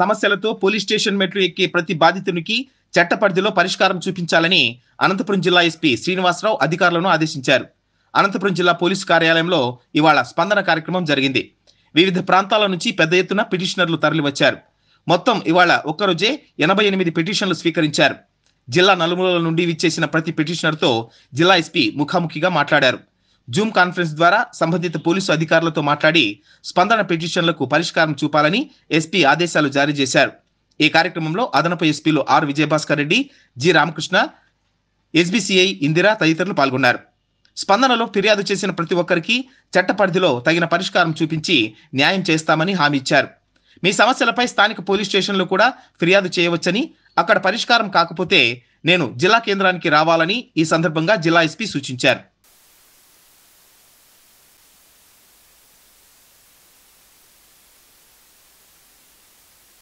సమస్యలతో police station మెట్లు ఎక్కే ప్రతి బాధితునికి చట్ట పరిధిలో పరిష్కారం చూపించాలని అనంతపురం జిల్లా ఎస్పీ శ్రీనివాసరావు అధికారులను ఆదేశించారు అనంతపురం జిల్లా పోలీసు కార్యాలయంలో ఇవాళ స్పందన కార్యక్రమం జరిగింది వివిధ ప్రాంతాల నుంచి పెద్ద ఎత్తున పిటిషనర్లు తరలివచ్చారు మొత్తం ఇవాళ ఒక్కరోజే ఎనభై ఎనిమిది పిటిషన్లు స్వీకరించారు జిల్లా నలుమూలల నుండి విచ్చేసిన ప్రతి పిటిషనర్తో జిల్లా ఎస్పీ ముఖాముఖిగా మాట్లాడారు జూమ్ కాన్ఫరెన్స్ ద్వారా సంబంధిత పోలీసు అధికారులతో మాట్లాడి స్పందన పిటిషన్లకు పరిష్కారం చూపాలని ఎస్పీ ఆదేశాలు జారీ చేశారు ఈ కార్యక్రమంలో అదనపు ఎస్పీలు R Vijayabhaskar Reddy G Ramakrishna SBCI Indira తదితరులు పాల్గొన్నారు స్పందనలో ఫిర్యాదు చేసిన ప్రతి ఒక్కరికి చట్ట పరిధిలో తగిన పరిష్కారం చూపించి న్యాయం చేస్తామని హామీ ఇచ్చారు మీ సమస్యలపై స్థానిక పోలీస్ స్టేషన్లో కూడా ఫిర్యాదు చేయవచ్చని అక్కడ పరిష్కారం కాకపోతే నేను జిల్లా కేంద్రానికి రావాలని ఈ సందర్భంగా జిల్లా ఎస్పీ సూచించారు